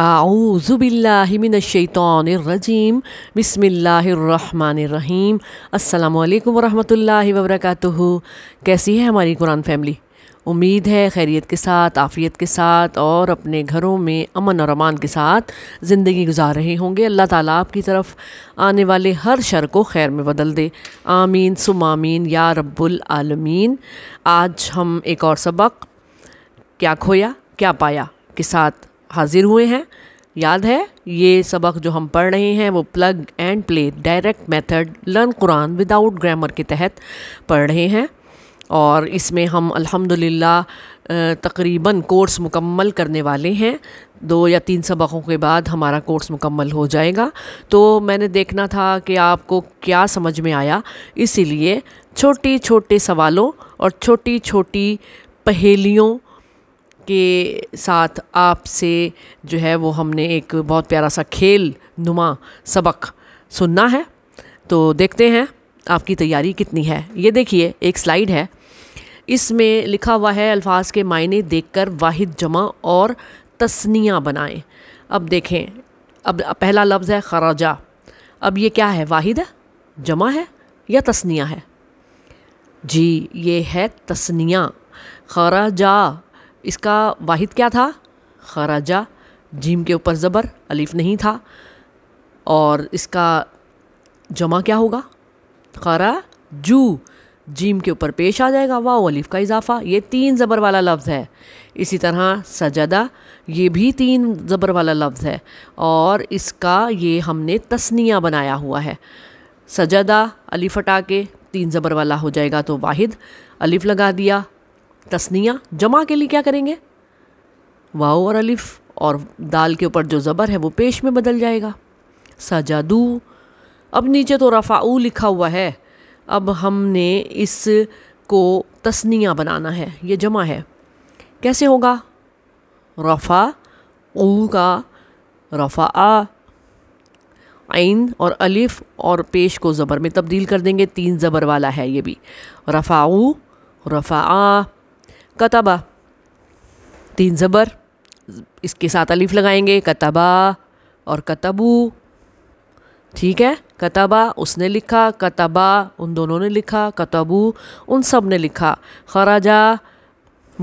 आऊज़ुबिल्लाशैतरजीम बसमीम अल्लाम वरहमल वबरक कैसी है हमारी कुरान फैमिली उम्मीद है खैरियत के साथ आफ़ियत के साथ और अपने घरों में अमन और अमान के साथ ज़िंदगी गुजार रहे होंगे अल्लाह ताला आपकी तरफ आने वाले हर शर को खैर में बदल दे आमीन सुमामीन या रब्बुल आलमीन आज हम एक और सबक क्या खोया क्या पाया के साथ हाजिर हुए हैं याद है ये सबक जो हम पढ़ रहे हैं वो plug and play direct method learn Quran without grammar के तहत पढ़ रहे हैं और इसमें हम अल्हम्दुलिल्लाह तकरीबन कोर्स मुकम्मल करने वाले हैं दो या तीन सबकों के बाद हमारा कोर्स मुकम्मल हो जाएगा तो मैंने देखना था कि आपको क्या समझ में आया इसीलिए छोटे छोटे सवालों और छोटी छोटी पहेलियों के साथ आपसे जो है वो हमने एक बहुत प्यारा सा खेल नुमा सबक सुनना है तो देखते हैं आपकी तैयारी कितनी है ये देखिए एक स्लाइड है इसमें लिखा हुआ है अल्फाज के मायने देखकर वाहिद जमा और तस्निया बनाएं अब देखें अब पहला लफ्ज़ है खराजा अब ये क्या है वाहिद है जमा है या तस्निया है जी ये है तस्निया खराजा इसका वाहिद क्या था खराजा जीम के ऊपर ज़बर अलीफ नहीं था और इसका जमा क्या होगा खरा जू जीम के ऊपर पेश आ जाएगा वाह अलीफ का इजाफा ये तीन ज़बर वाला लफ्ज़ है इसी तरह सजदा ये भी तीन ज़बर वाला लफ्ज़ है और इसका ये हमने तस्निया बनाया हुआ है सजदा अलीफ हटा के तीन ज़बर वाला हो जाएगा तो वाहिद अलीफ लगा दिया तस्निया जमा के लिए क्या करेंगे वाओ और अलिफ और दाल के ऊपर जो ज़बर है वो पेश में बदल जाएगा सजादू अब नीचे तो रफ़ाऊ लिखा हुआ है अब हमने इस को तस्निया बनाना है ये जमा है कैसे होगा रफ़ा ऊ का रफ़ा आन और अलिफ और पेश को ज़बर में तब्दील कर देंगे तीन ज़बर वाला है ये भी रफ़ाऊ रफ़ा कतबा तीन ज़बर इसके साथ अलिफ लगाएंगे कतबा और कतबू ठीक है कतबा उसने लिखा कतबा उन दोनों ने लिखा कतबू उन सब ने लिखा खराजा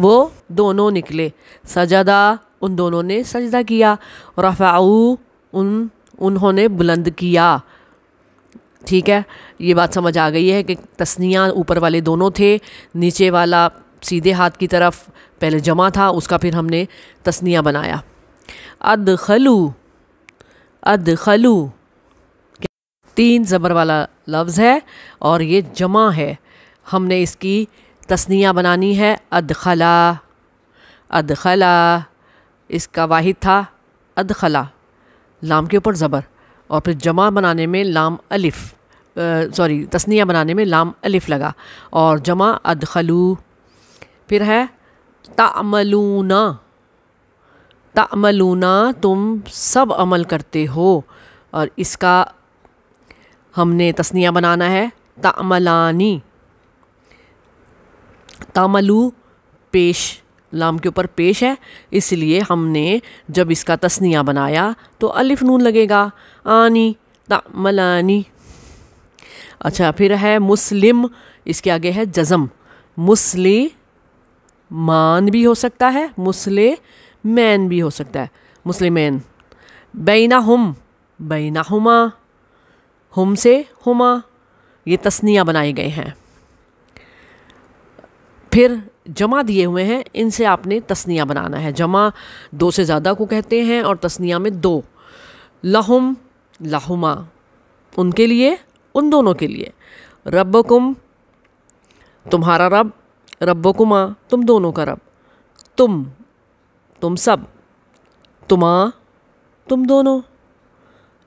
वो दोनों निकले सजदा उन दोनों ने सजदा किया रफ़ाऊ उन उन्होंने बुलंद किया ठीक है ये बात समझ आ गई है कि तस्निया ऊपर वाले दोनों थे नीचे वाला सीधे हाथ की तरफ पहले जमा था उसका फिर हमने तस्निया बनाया अद खलू अद खलू तीन ज़बर वाला लफ्ज़ है और ये जमा है हमने इसकी तस्निया बनानी है अद अद खला इसका वाहिद था अद खला लाम के ऊपर ज़बर और फिर जमा बनाने में लाम अलिफ़ सॉरी तस्निया बनाने में लाम अलिफ़ लगा और जमा अद खलू फिर है तामलूना तामलूना तुम सब अमल करते हो और इसका हमने तस्निया बनाना है तामलानी तामलू पेश लाम के ऊपर पेश है इसलिए हमने जब इसका तस्निया बनाया तो अलिफ नून लगेगा आनी तामलानी अच्छा फिर है मुस्लिम इसके आगे है जज़म मुस्लिम मान भी हो सकता है मुसले मैन भी हो सकता है मुसलमैन बैना हम बैना हुमा हम से हुमा ये तस्नियाँ बनाए गए हैं फिर जमा दिए हुए हैं इनसे आपने तस्निया बनाना है जमा दो से ज़्यादा को कहते हैं और तस्निया में दो लहुम लहुमा उनके लिए उन दोनों के लिए रबकुम तुम्हारा रब माँ तुम दोनों का रब तुम तुम सब तुमा तो तुम दोनों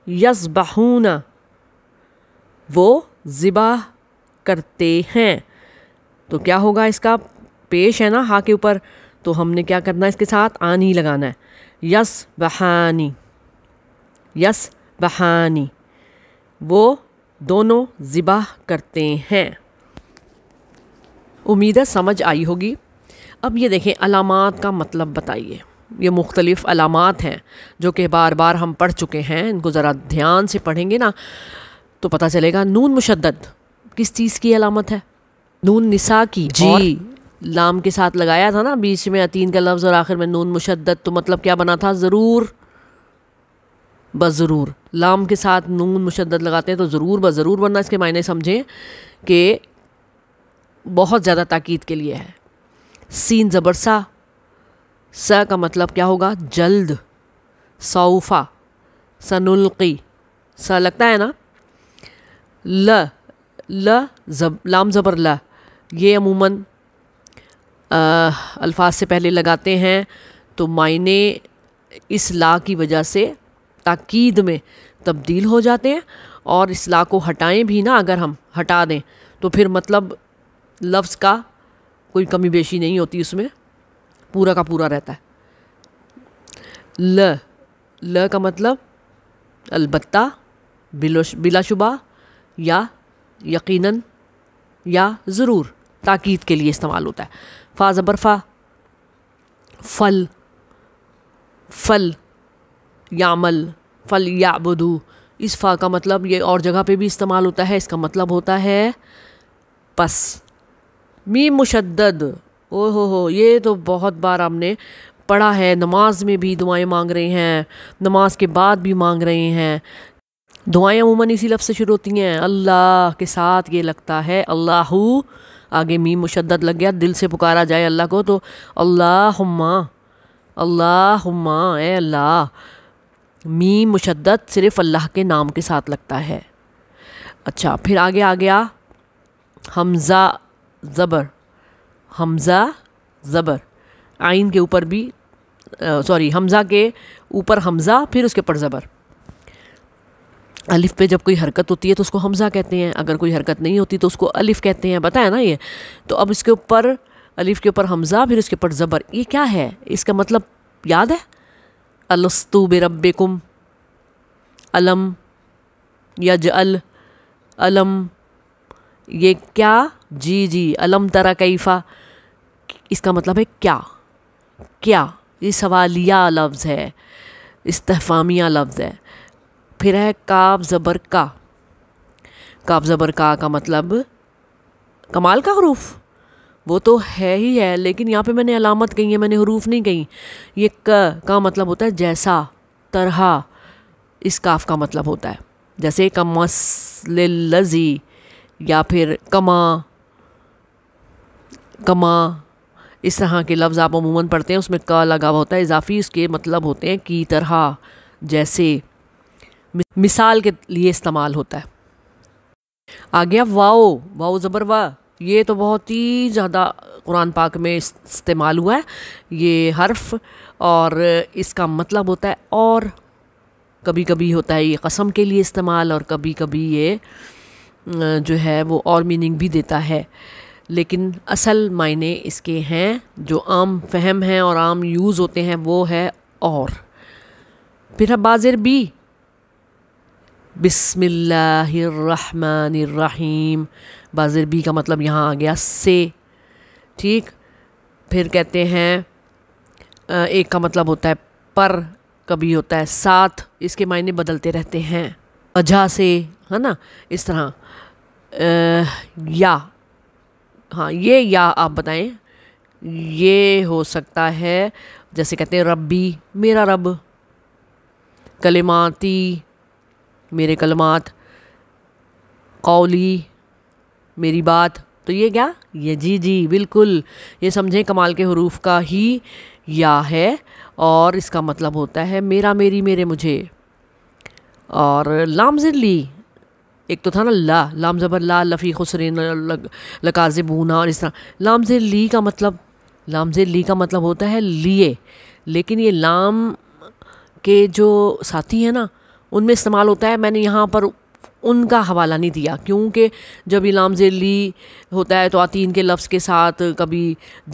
यस बहूना वो ज़िबा करते हैं तो क्या होगा इसका पेश है ना हा के ऊपर तो हमने क्या करना है इसके साथ आनी लगाना है यस बहानी यस बहानी वो दोनों ज़िबा करते हैं उम्मीद है समझ आई होगी अब ये देखें अलामत का मतलब बताइए ये मुख्तलिफ़ अलामत हैं जो कि बार बार हम पढ़ चुके हैं इनको ज़रा ध्यान से पढ़ेंगे ना तो पता चलेगा नून मुशद किस चीज़ की अलामत है नून निसा की जी लाम के साथ लगाया था ना बीच में अतीन का लफ्ज़ और आखिर में नून मुशद तो मतलब क्या बना था ज़रूर ज़रूर लाम के साथ नून मुशद लगाते हैं तो ज़रूर ज़रूर बनना इसके मायने समझें कि बहुत ज़्यादा ताकीद के लिए है सीन ज़बरसा स का मतलब क्या होगा जल्द सऊफा सनुल्की स लगता है ना ल ल जब लाम ज़बर ल ये अमूमन अल्फाज से पहले लगाते हैं तो मायने इस ला की वजह से ताकीद में तब्दील हो जाते हैं और इस ला को हटाएं भी ना अगर हम हटा दें तो फिर मतलब लफ्ज़ का कोई कमी बेशी नहीं होती उसमें पूरा का पूरा रहता है ल ल का मतलब अलबत्ता बिलाशुबा या यकीनन या ज़रूर ताकीद के लिए इस्तेमाल होता है फ़ा ज़बरफ़ा फल फल यामल फल याबदू इस फ़ा का मतलब ये और जगह पे भी इस्तेमाल होता है इसका मतलब होता है पस मी मुशद्दद ओ हो हो ये तो बहुत बार हमने पढ़ा है नमाज में भी दुआएं मांग रहे हैं नमाज के बाद भी मांग रहे हैं दुआएं अमूमन इसी लफ्ज़ से शुरू होती हैं अल्लाह के साथ ये लगता है अल्लाह आगे मी मुशद्दद लग गया दिल से पुकारा जाए अल्लाह को तो अल्लाह अल्लाह अल्लाह मी मुशद्दद सिर्फ़ अल्लाह के नाम के साथ लगता है अच्छा फिर आगे आ गया हमज़ा ज़बर हमज़ा ज़बर आइन के ऊपर भी सॉरी हमज़ा के ऊपर हमज़ा फिर उसके ऊपर ज़बर अलिफ़ पे जब कोई हरकत होती है तो उसको हमज़ा कहते हैं अगर कोई हरकत नहीं होती तो उसको अलिफ़ कहते हैं बताया ना ये तो अब इसके ऊपर अलिफ़ के ऊपर हमज़ा फिर उसके ऊपर ज़बर ये क्या है इसका मतलब याद है अलस्तु बेरबकुम अलम यज अल अलम ये क्या जी जी अलम तरा कैफ़ा इसका मतलब है क्या क्या ये सवालिया लफ्ज़ है इस्तेफामिया लफ्ज़ है फिर है काब ज़बर का काब ज़बर का का मतलब कमाल का हरूफ वो तो है ही है लेकिन यहाँ पे मैंने अलामत कही है मैंने हरूफ नहीं कही ये क का मतलब होता है जैसा तरह इस काफ का मतलब होता है जैसे कमस लजी या फिर कमा कमा इस तरह के लफ्ज़ आप अमूमन पढ़ते हैं उसमें का लगा हुआ होता है इजाफी इसके मतलब होते हैं की तरह जैसे मिसाल के लिए इस्तेमाल होता है आ गया वाओ वाओ ज़बर वाह ये तो बहुत ही ज़्यादा कुरान पाक में इस्तेमाल हुआ है ये हर्फ और इसका मतलब होता है और कभी कभी होता है ये कसम के लिए इस्तेमाल और कभी कभी ये जो है वो और मीनिंग भी देता है लेकिन असल मायने इसके हैं जो आम फहम हैं और आम यूज़ होते हैं वो है और फिर है बाजिर बी बिसमीम बाजिर बी का मतलब यहाँ आ गया से ठीक फिर कहते हैं एक का मतलब होता है पर कभी होता है साथ इसके मायने बदलते रहते हैं अजा से है ना इस तरह आ, या हाँ ये या आप बताएं ये हो सकता है जैसे कहते हैं रब्बी मेरा रब कलमाती मेरे कलमात कौली मेरी बात तो ये क्या ये जी जी बिल्कुल ये समझें कमाल के हरूफ का ही या है और इसका मतलब होता है मेरा मेरी मेरे मुझे और लामजिली एक तो था ना ला लाम ज़बर ला लफ़ी लकाज़ बूना और इस तरह लाम जे ली का मतलब लाम जे ली का मतलब होता है लिए लेकिन ये लाम के जो साथी हैं ना उनमें इस्तेमाल होता है मैंने यहाँ पर उनका हवाला नहीं दिया क्योंकि जब इलाम ली होता है तो आतीन के लफ्ज़ के साथ कभी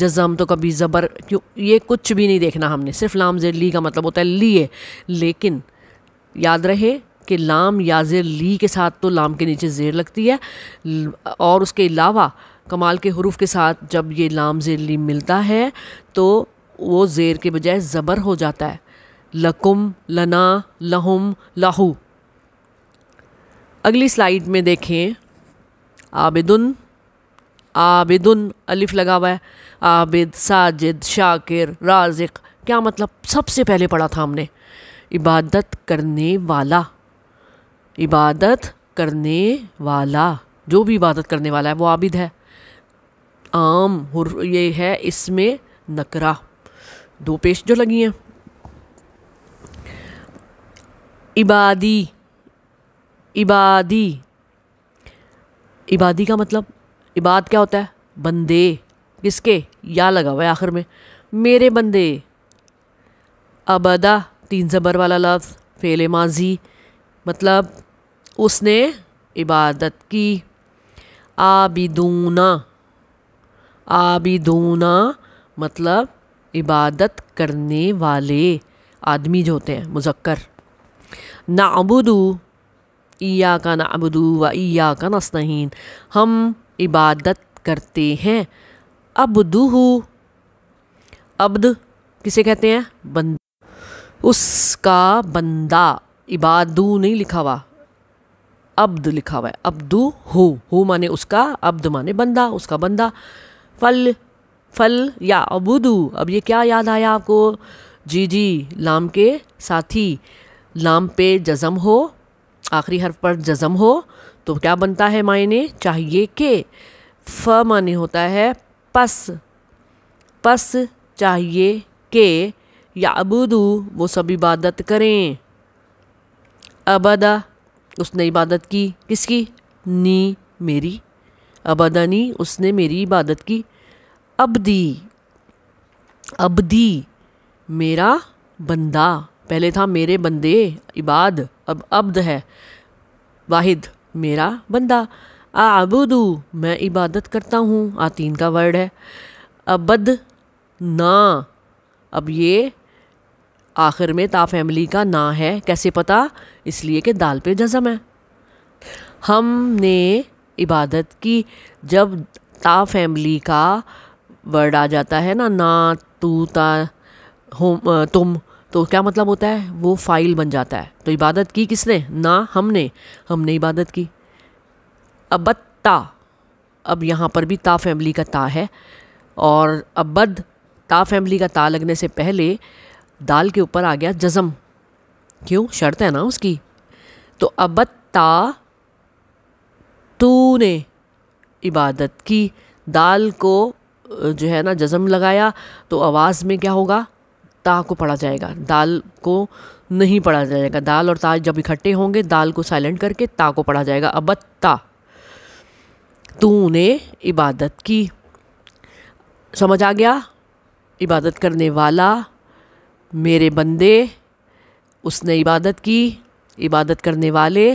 जज़म तो कभी ज़बर क्यों ये कुछ भी नहीं देखना हमने सिर्फ लाम ली का मतलब होता है लिए लेकिन याद रहे कि लाम या ली के साथ तो लाम के नीचे जेर लगती है और उसके अलावा कमाल के हरूफ के साथ जब ये लाम जेर ली मिलता है तो वो जेर के बजाय ज़बर हो जाता है लकुम लना लहुम लाहू अगली स्लाइड में देखें आबिदुन आबिदुन अलिफ लगा हुआ है आबिद साजिद शाकिर राजिक क्या मतलब सबसे पहले पढ़ा था हमने इबादत करने वाला इबादत करने वाला जो भी इबादत करने वाला है वो आबिद है आम ये है इसमें नकरा दो पेश जो लगी हैं इबादी इबादी इबादी का मतलब इबाद क्या होता है बंदे किसके या लगा हुआ है आखिर में मेरे बंदे अबदा तीन ज़बर वाला लफ्ज़ फेले माजी मतलब उसने इबादत की आबिदूना आबिदूना मतलब इबादत करने वाले आदमी जो होते हैं मुजक्कर नाबुदू ईया का नाबुदू व ईया का नस्तहीन हम इबादत करते हैं अबदूहू अब्द किसे कहते हैं बंद उसका बंदा इबादू नहीं लिखा हुआ अब्द लिखा हुआ है अब्दू हो हो माने उसका अब्द माने बंदा उसका बंदा फल फल या अबुदू अब ये क्या याद आया आपको जी जी लाम के साथी लाम पे जज़म हो आखिरी हर्फ पर जज़म हो तो क्या बनता है मायने चाहिए के फ माने होता है पस पस चाहिए के या अबुदू वो सब इबादत करें अबदा उसने इबादत की किसकी नी मेरी अबदनी उसने मेरी इबादत की अब दी अब दी मेरा बंदा पहले था मेरे बंदे इबाद अब अब्द है वाहिद मेरा बंदा आबुदू मैं इबादत करता हूँ आतीन का वर्ड है अबद ना अब ये आखिर में ता फैमिली का ना है कैसे पता इसलिए कि दाल पे जज़म है हमने इबादत की जब ता फैमिली का वर्ड आ जाता है ना ना तू ता हम तुम तो क्या मतलब होता है वो फ़ाइल बन जाता है तो इबादत की किसने ना हमने हमने इबादत की अबद ता अब यहाँ पर भी ता फैमिली का ता है और अबद ता फैमिली का ता लगने से पहले दाल के ऊपर आ गया जज़म क्यों शर्त है ना उसकी तो अबत्ता तूने इबादत की दाल को जो है ना जज़म लगाया तो आवाज़ में क्या होगा ता को पढ़ा जाएगा दाल को नहीं पढ़ा जाएगा दाल और ता जब इकट्ठे होंगे दाल को साइलेंट करके ता को पढ़ा जाएगा अबत्ता तूने इबादत की समझ आ गया इबादत करने वाला मेरे बंदे उसने इबादत की इबादत करने वाले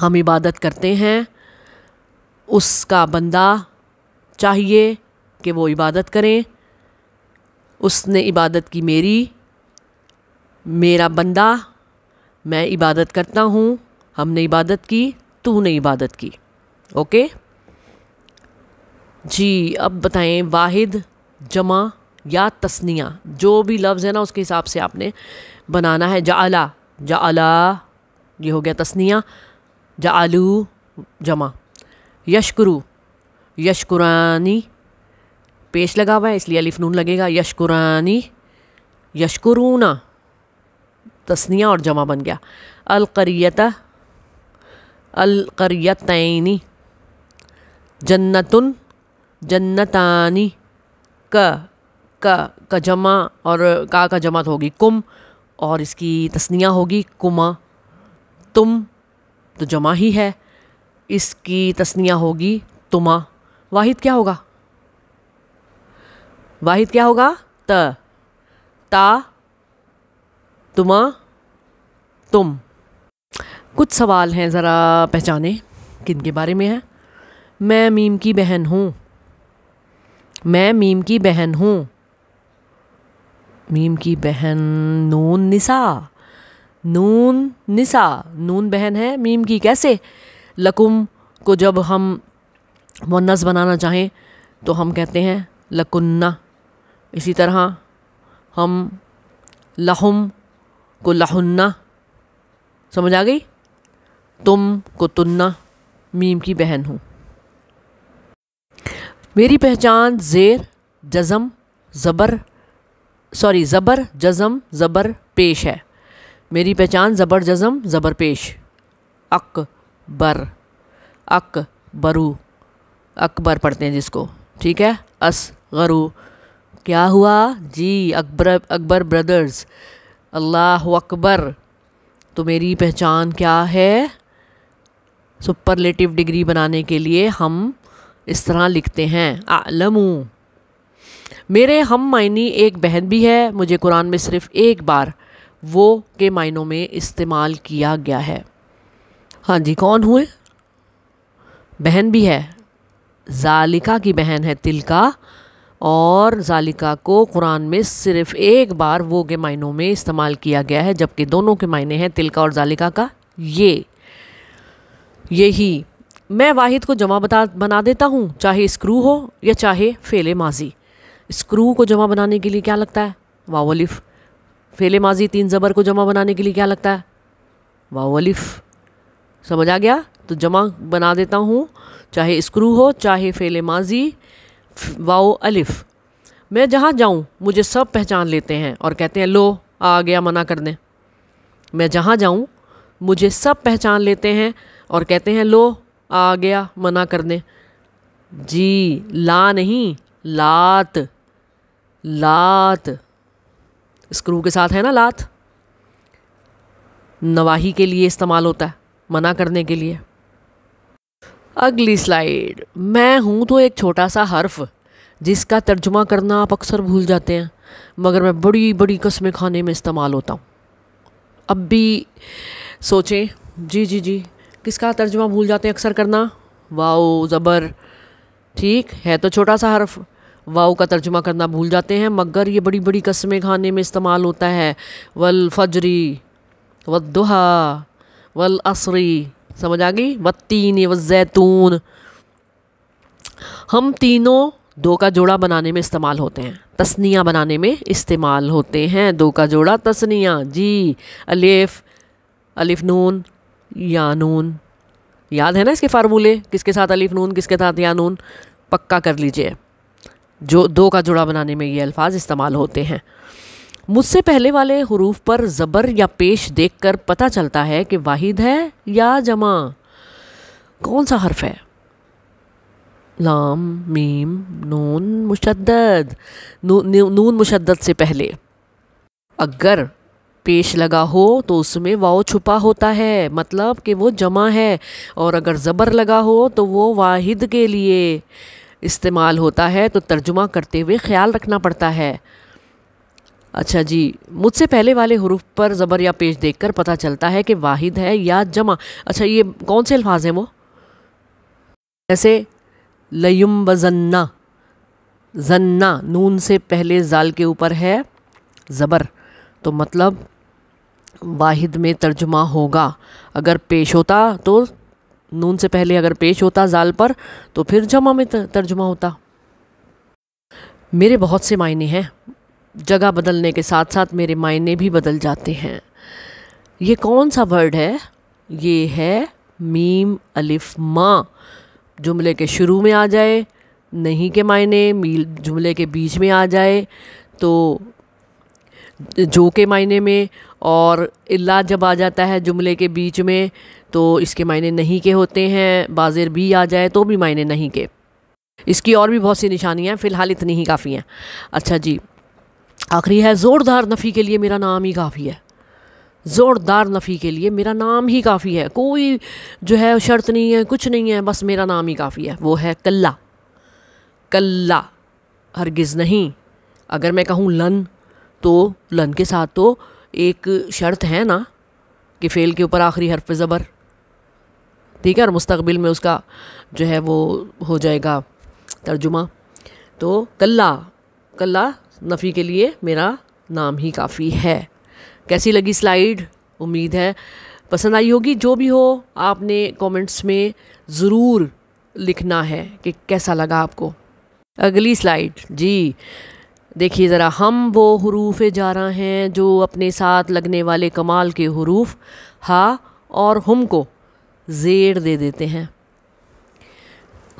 हम इबादत करते हैं उसका बंदा चाहिए कि वो इबादत करें उसने इबादत की मेरी मेरा बंदा मैं इबादत करता हूँ हमने इबादत की तूने इबादत की ओके जी अब बताएं वाहिद जमा या तस्निया जो भी लफ्ज़ है ना उसके हिसाब से आपने बनाना है जाला जाला ये हो गया तस्निया जालू जमा यशकुरु यशकुरानी पेश लगा हुआ है इसलिए अलिफ नून लगेगा यशकुरानी यशकुरूना तस्निया और जमा बन गया अलकरीता अलकरीतनी जन्नतुन जन्नतानी क का का जमा और का का जमा तो होगी कुम और इसकी तस्निया होगी कुमा तुम तो जमा ही है इसकी तस्निया होगी तुमा वाहिद क्या होगा वाहिद क्या होगा त ता तुमा तुम कुछ सवाल हैं ज़रा पहचाने किन के बारे में है मैं मीम की बहन हूँ मैं मीम की बहन हूँ मीम की बहन नून निसा नून निसा नून बहन है मीम की कैसे लकुम को जब हम मुन्नस बनाना चाहें तो हम कहते हैं लकुन्ना इसी तरह हम लहुम को लहुन्ना समझ आ गई तुम को तुन्ना मीम की बहन हूँ मेरी पहचान जेर जज़म ज़बर सॉरी ज़बर जज़म ज़बर पेश है मेरी पहचान ज़बर जज़म ज़बर पेश अक बर अक बरू अकबर पढ़ते हैं जिसको ठीक है अस गरू क्या हुआ जी अकबर अकबर ब्रदर्स अल्लाह अकबर तो मेरी पहचान क्या है सुपरलेटिव डिग्री बनाने के लिए हम इस तरह लिखते हैं आलमू मेरे हम मायनी एक बहन भी है मुझे कुरान में सिर्फ एक बार वो के मायनों में इस्तेमाल किया गया है हाँ जी कौन हुए बहन भी है जालिका की बहन है तिलका और जालिका को कुरान में सिर्फ एक बार वो के मायनों में इस्तेमाल किया गया है जबकि दोनों के मायने हैं तिलका और जालिका का ये यही मैं वाहिद को जमा बता बना देता हूँ चाहे स्क्रू हो या चाहे फेले माजी स्क्रू को जमा बनाने के लिए क्या लगता है वावलिफ फेले माजी तीन ज़बर को जमा बनाने के लिए क्या लगता है वावलिफ समझ आ गया तो जमा बना देता हूँ चाहे स्क्रू हो चाहे फेले माजी वाओ अलिफ मैं जहाँ जाऊँ मुझे सब पहचान लेते हैं और कहते हैं लो आ गया मना कर दें मैं जहाँ जाऊँ मुझे सब पहचान लेते हैं और कहते हैं लो आ गया मना कर दें जी ला नहीं लात लात स्क्रू के साथ है ना लात नवाही के लिए इस्तेमाल होता है मना करने के लिए अगली स्लाइड मैं हूँ तो एक छोटा सा हर्फ जिसका तर्जुमा करना आप अक्सर भूल जाते हैं मगर मैं बड़ी बड़ी कस्में खाने में इस्तेमाल होता हूँ अब भी सोचें जी जी जी किसका तर्जुमा भूल जाते हैं अक्सर करना वाओ ज़बर ठीक है तो छोटा सा हर्फ वाओ का तर्जुमा करना भूल जाते हैं मगर ये बड़ी बड़ी कस्में खाने में इस्तेमाल होता है वल फजरी दुहा वल असरी समझ आ गई व तीन व जैतून हम तीनों दो का जोड़ा बनाने में इस्तेमाल होते हैं तस्निया बनाने में इस्तेमाल होते हैं दो का जोड़ा तस्निया जी अलेफ़ अलिफ नून या नून याद है ना इसके फार्मूले किसके साथ अलिफ नून किसके साथ या नून पक्का कर लीजिए जो दो का जुड़ा बनाने में ये अल्फाज इस्तेमाल होते हैं मुझसे पहले वाले हरूफ पर ज़बर या पेश देखकर पता चलता है कि वाहिद है या जमा कौन सा हर्फ है लाम मीम नून मुशद्दद नू, नू, नून मुशद्दद से पहले अगर पेश लगा हो तो उसमें वाओ छुपा होता है मतलब कि वो जमा है और अगर ज़बर लगा हो तो वो वाहिद के लिए इस्तेमाल होता है तो तर्जुमा करते हुए ख्याल रखना पड़ता है अच्छा जी मुझसे पहले वाले हरूफ पर ज़बर या पेश देखकर पता चलता है कि वाहिद है या जमा अच्छा ये कौन से अल्फाज हैं वो जैसे लयुम बजन्ना जन्ना जन्ना नून से पहले जाल के ऊपर है ज़बर तो मतलब वाहिद में तर्जुमा होगा अगर पेश होता तो नून से पहले अगर पेश होता जाल पर तो फिर जमा में तर्जुमा होता मेरे बहुत से मायने हैं जगह बदलने के साथ साथ मेरे मायने भी बदल जाते हैं ये कौन सा वर्ड है ये है मीम अलिफ माँ जुमले के शुरू में आ जाए नहीं के मायने मील जुमले के बीच में आ जाए तो जो के मायने में और इल्ला जब आ जाता है जुमले के बीच में तो इसके मायने नहीं के होते हैं बाजिर भी आ जाए तो भी मायने नहीं के इसकी और भी बहुत सी निशानियाँ फ़िलहाल इतनी ही काफ़ी हैं अच्छा जी आखिरी है ज़ोरदार नफ़ी के लिए मेरा नाम ही काफ़ी है ज़ोरदार नफ़ी के लिए मेरा नाम ही काफ़ी है कोई जो है शर्त नहीं है कुछ नहीं है बस मेरा नाम ही काफ़ी है वो है कल्ला कल्ला हरगिज़ नहीं अगर मैं कहूँ लन तो लन के साथ तो एक शर्त है ना कि फ़ेल के ऊपर आखिरी हरफ ज़बर ठीक है और मुस्तबिल में उसका जो है वो हो जाएगा तर्जुमा तो कल्ला कल्ला नफ़ी के लिए मेरा नाम ही काफ़ी है कैसी लगी स्लाइड उम्मीद है पसंद आई होगी जो भी हो आपने कमेंट्स में ज़रूर लिखना है कि कैसा लगा आपको अगली स्लाइड जी देखिए ज़रा हम वो हरूफ जारा हैं जो अपने साथ लगने वाले कमाल के हरूफ हा और हम को जेर दे देते हैं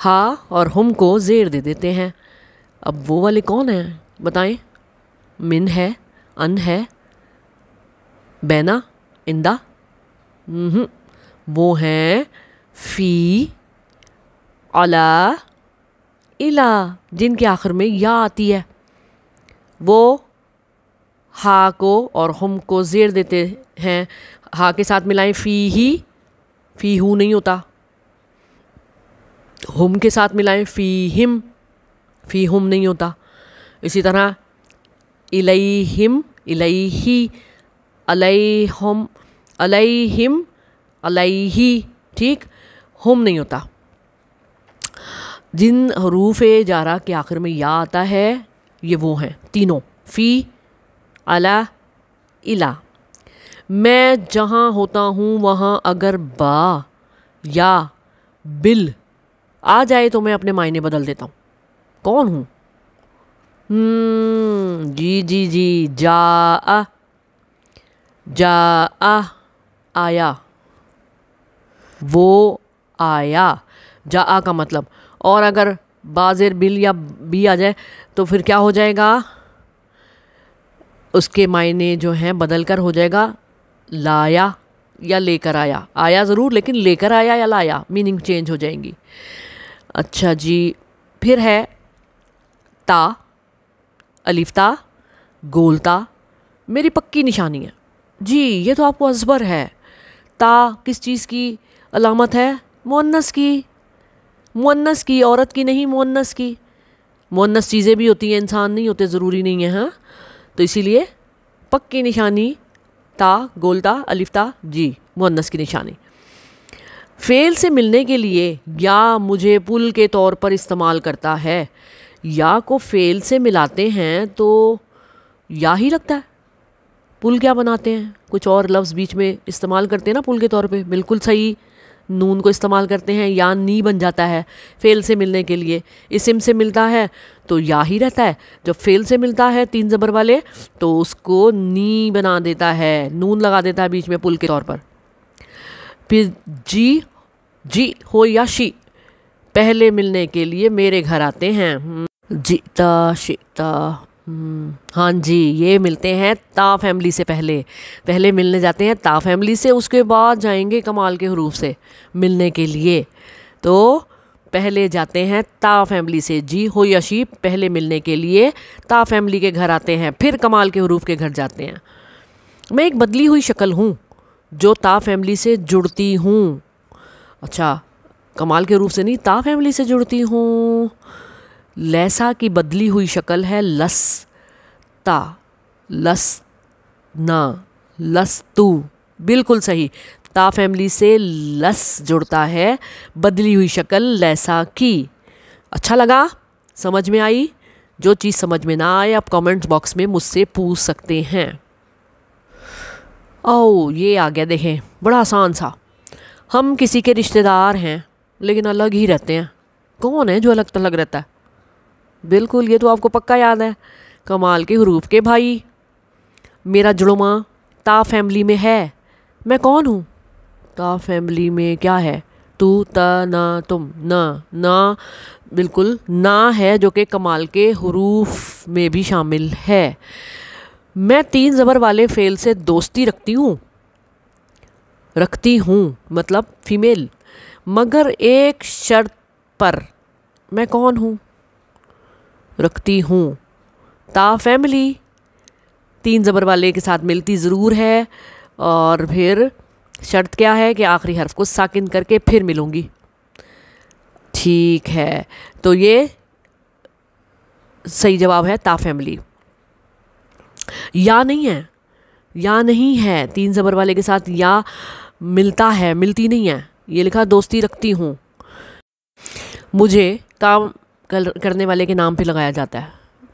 हा और हम को जेर दे देते हैं अब वो वाले कौन हैं बताएं मिन है अन है बैना इंदा हम्म, वो हैं फ़ी अला इला जिनके आखिर में या आती है वो हा को और हम को ज़ेर देते हैं हा के साथ मिलाएं फ़ी ही फ़ी हू नहीं होता हम के साथ मिलाएं फ़ी हिम फ़ी हम नहीं होता इसी तरह इलई हिम इलई ही अलई हम अलई हिम अलई ही ठीक हम नहीं होता जिन हरूफ जारा के आखिर में या आता है ये वो हैं तीनों फ़ी अला इला मैं जहाँ होता हूँ वहाँ अगर बा या बिल आ जाए तो मैं अपने मायने बदल देता हूँ कौन हूँ हम्म, जी जी जी जा आ, जा आ, आया वो आया जा आ का मतलब और अगर बाजिर बिल या बी आ जाए तो फिर क्या हो जाएगा उसके मायने जो हैं बदल कर हो जाएगा लाया या लेकर आया आया ज़रूर लेकिन लेकर आया या लाया मीनिंग चेंज हो जाएंगी अच्छा जी फिर है ता अलिफ्ता गोलता मेरी पक्की निशानी है जी ये तो आपको अजबर है ता किस चीज़ की अलामत है मुन्नस की मुन्नस की औरत की नहीं मुन्नस की मुन्नस चीज़ें भी होती हैं इंसान नहीं होते ज़रूरी नहीं है हाँ तो इसीलिए पक्की निशानी ता गोलता अलिफ्ता जी मुनस की निशानी फेल से मिलने के लिए या मुझे पुल के तौर पर इस्तेमाल करता है या को फेल से मिलाते हैं तो या ही लगता है पुल क्या बनाते हैं कुछ और लफ्ज़ बीच में इस्तेमाल करते हैं ना पुल के तौर पे बिल्कुल सही नून को इस्तेमाल करते हैं या नी बन जाता है फेल से मिलने के लिए इसम से मिलता है तो या ही रहता है जब फेल से मिलता है तीन ज़बर वाले तो उसको नी बना देता है नून लगा देता है बीच में पुल के तौर पर फिर जी जी हो या शी पहले मिलने के लिए मेरे घर आते हैं हम्म, जीता शीता हाँ जी ये मिलते हैं ता फैमिली से पहले पहले मिलने जाते हैं ता फैमिली से उसके बाद जाएंगे कमाल के हरूफ से मिलने के लिए तो पहले जाते हैं ता फैमिली से जी हो यशी पहले मिलने के लिए ता फैमिली के घर आते हैं फिर कमाल के हरूफ के घर जाते हैं मैं एक बदली हुई शक्ल हूँ जो ता फैमिली से जुड़ती हूँ अच्छा कमाल के रूप से नहीं ता फैमिली से जुड़ती हूँ लैसा की बदली हुई शक्ल है लस ता लस ना लस तू बिल्कुल सही ता फैमिली से लस जुड़ता है बदली हुई शक्ल लैसा की अच्छा लगा समझ में आई जो चीज़ समझ में ना आए आप कमेंट्स बॉक्स में मुझसे पूछ सकते हैं ओ ये आ गया देखें बड़ा आसान सा हम किसी के रिश्तेदार हैं लेकिन अलग ही रहते हैं कौन है जो अलग तलग रहता है बिल्कुल ये तो आपको पक्का याद है कमाल के हरूफ के भाई मेरा जुड़मा ता फैमिली में है मैं कौन हूँ ता फैमिली में क्या है तू त ना तुम ना ना बिल्कुल ना है जो कि कमाल के हरूफ में भी शामिल है मैं तीन ज़बर वाले फेल से दोस्ती रखती हूँ रखती हूँ मतलब फ़ीमेल मगर एक शर्त पर मैं कौन हूँ रखती हूँ ता फैमिली तीन ज़बर वाले के साथ मिलती ज़रूर है और फिर शर्त क्या है कि आखिरी हर्फ को साकिन करके फिर मिलूँगी ठीक है तो ये सही जवाब है ता फैमिली या नहीं है या नहीं है तीन ज़बर वाले के साथ या मिलता है मिलती नहीं है ये लिखा दोस्ती रखती हूँ मुझे काम कर करने वाले के नाम पे लगाया जाता है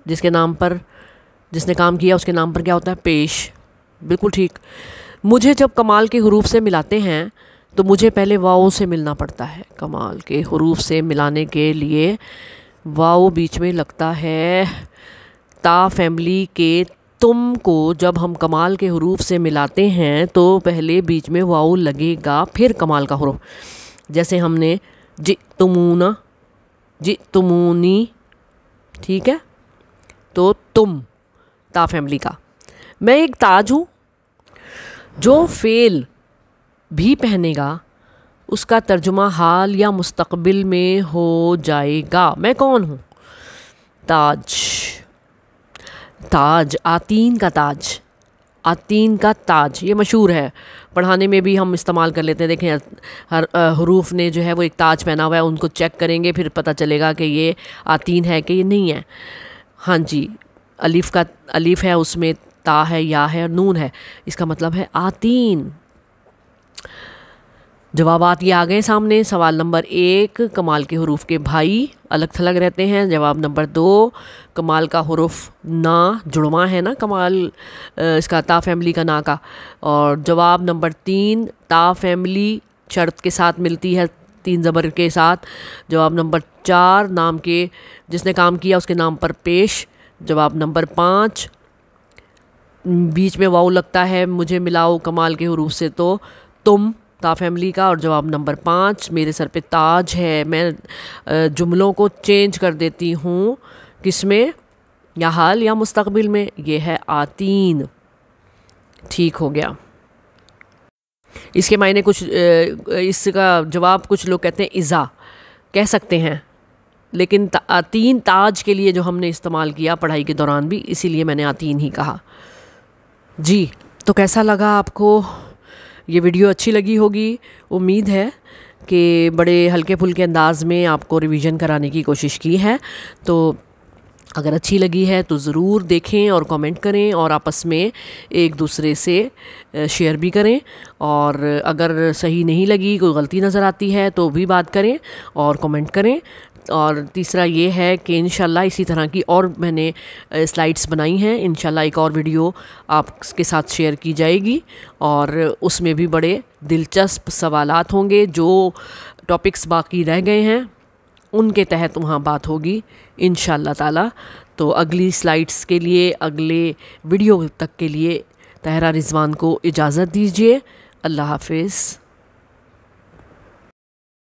जिसके नाम पर जिसने काम किया उसके नाम पर क्या होता है पेश बिल्कुल ठीक मुझे जब कमाल के हरूफ से मिलाते हैं तो मुझे पहले वाओ से मिलना पड़ता है कमाल के हरूफ से मिलाने के लिए वाओ बीच में लगता है ता फैमिली के तुम को जब हम कमाल के हरूफ से मिलाते हैं तो पहले बीच में वाओ लगेगा फिर कमाल का हरूफ जैसे हमने जी तुमूना जी तुमूनी ठीक है तो तुम ता फैमिली का मैं एक ताज हूँ जो फेल भी पहनेगा उसका तर्जुमा हाल या मुस्तकबिल में हो जाएगा मैं कौन हूँ ताज ताज आतीन का ताज आतीन का ताज ये मशहूर है पढ़ाने में भी हम इस्तेमाल कर लेते हैं देखें हर हरूफ ने जो है वो एक ताज पहना हुआ है उनको चेक करेंगे फिर पता चलेगा कि ये आतीन है कि ये नहीं है हाँ जी अलीफ़ का अलीफ़ है उसमें ता है या है और नून है इसका मतलब है आतीन जवाब ये आ गए सामने सवाल नंबर एक कमाल के हरूफ के भाई अलग थलग रहते हैं जवाब नंबर दो कमाल का हरूफ ना जुड़वा है ना कमाल इसका ता फैमिली का ना का और जवाब नंबर तीन ता फैमिली शर्त के साथ मिलती है तीन ज़बर के साथ जवाब नंबर चार नाम के जिसने काम किया उसके नाम पर पेश जवाब नंबर पाँच बीच में वाऊ लगता है मुझे मिलाओ कमाल के हरूफ से तो तुम ता फैमिली का और जवाब नंबर पाँच मेरे सर पे ताज है मैं जुमलों को चेंज कर देती हूँ किस में या हाल या मुस्तकबिल में ये है आतीन ठीक हो गया इसके मायने कुछ इसका जवाब कुछ लोग कहते हैं इज़ा कह सकते हैं लेकिन आतीन ताज के लिए जो हमने इस्तेमाल किया पढ़ाई के दौरान भी इसीलिए मैंने आतीन ही कहा जी तो कैसा लगा आपको ये वीडियो अच्छी लगी होगी उम्मीद है कि बड़े हल्के फुल्के अंदाज में आपको रिवीजन कराने की कोशिश की है तो अगर अच्छी लगी है तो ज़रूर देखें और कमेंट करें और आपस में एक दूसरे से शेयर भी करें और अगर सही नहीं लगी कोई गलती नज़र आती है तो भी बात करें और कमेंट करें और तीसरा ये है कि इन इसी तरह की और मैंने स्लाइड्स बनाई हैं इन एक और वीडियो आपके साथ शेयर की जाएगी और उसमें भी बड़े दिलचस्प सवाल होंगे जो टॉपिक्स बाकी रह गए हैं उनके तहत वहाँ बात होगी इन ताला तो अगली स्लाइड्स के लिए अगले वीडियो तक के लिए तहरा रिजवान को इजाज़त दीजिए अल्लाह हाफिज़